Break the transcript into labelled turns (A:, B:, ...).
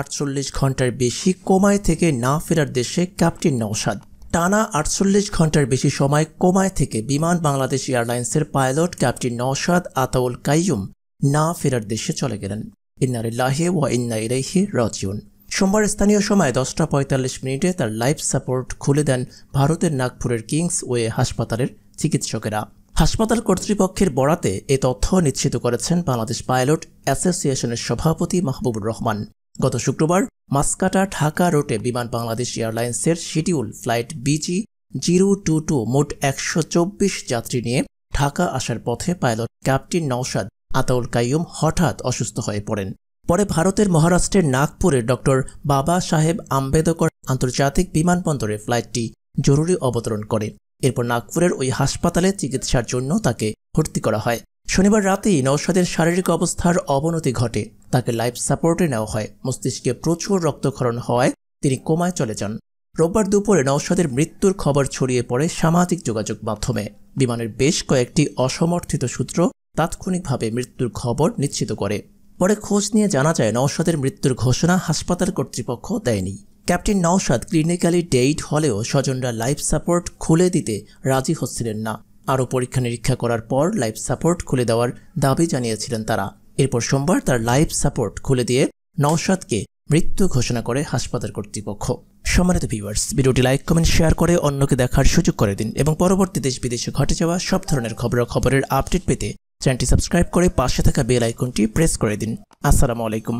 A: আটচল্লিশ ঘন্টার বেশি কোমায় থেকে না ফেরার দেশে ক্যাপ্টেন নৌসাদ টানা আটচল্লিশ ঘন্টার বেশি সময় কোমায় থেকে বিমান বাংলাদেশ এয়ারলাইন্সের পাইলট ক্যাপ্টেন নৌসাদ আতাউল কাইয়ুম না ফেরার দেশে চলে গেলেন লাহে ওয়া ইন্না ইলাইহি রচিউন সোমবার স্থানীয় সময় দশটা পঁয়তাল্লিশ মিনিটে তার লাইফ সাপোর্ট খুলে দেন ভারতের নাগপুরের কিংস ওয়ে হাসপাতালের চিকিৎসকেরা হাসপাতাল কর্তৃপক্ষের বরাতে এ তথ্য নিশ্চিত করেছেন বাংলাদেশ পাইলট অ্যাসোসিয়েশনের সভাপতি মাহবুবুর রহমান গত শুক্রবার মাস্কাটা ঢাকা রোডে বিমান বাংলাদেশ এয়ারলাইন্সের schedule flight BG zero two two মোট একশো চব্বিশ যাত্রী নিয়ে ঢাকা আসার পথে পাইলট ক্যাপ্টেন নওশাদ আতাউল কাইয়ুম হঠাৎ অসুস্থ হয়ে পড়েন পরে ভারতের মহারাষ্ট্রের নাগপুরে ডক্টর বাবা সাহেব আম্বেদকর আন্তর্জাতিক বিমানবন্দরে ফ্লাইটটি জরুরি অবতরণ করে এরপর নাগপুরের ওই হাসপাতালে চিকিৎসার জন্য তাকে ভর্তি করা হয় শনিবার রাতেই নওশাদের শারীরিক অবস্থার অবনতি ঘটে তাকে লাইফ সাপোর্টে নেওয়া হয় মস্তিষ্কে প্রচুর রক্তক্ষরণ হওয়ায় তিনি কোমায় চলে যান রোববার দুপুরে নওশাদের মৃত্যুর খবর ছড়িয়ে পড়ে সামাজিক যোগাযোগ মাধ্যমে বিমানের বেশ কয়েকটি অসমর্থিত সূত্র তাৎক্ষণিকভাবে মৃত্যুর খবর নিশ্চিত করে পরে খোঁজ নিয়ে জানা যায় নওশাদের মৃত্যুর ঘোষণা হাসপাতাল কর্তৃপক্ষ দেয়নি ক্যাপ্টেন নওশাদ ক্লিনিক্যালি ডেইড হলেও স্বজনরা লাইফ সাপোর্ট খুলে দিতে রাজি হচ্ছিলেন না আরও পরীক্ষা নিরীক্ষা করার পর লাইফ সাপোর্ট খুলে দেওয়ার দাবি জানিয়েছিলেন তারা এরপর সোমবার তার লাইফ সাপোর্ট খুলে দিয়ে নওশাদকে মৃত্যু ঘোষণা করে হাসপাতাল কর্তৃপক্ষ সম্মানিত ভিউয়ার্স ভিডিওটি লাইক কমেন্ট শেয়ার করে অন্যকে দেখার সুযোগ করে দিন এবং পরবর্তী দেশ বিদেশে ঘটে যাওয়া সব ধরনের খবরাখবরের আপডেট পেতে চ্যানেলটি সাবস্ক্রাইব করে পাশে থাকা বেল আইকনটি প্রেস করে দিন আসসালামু আলাইকুম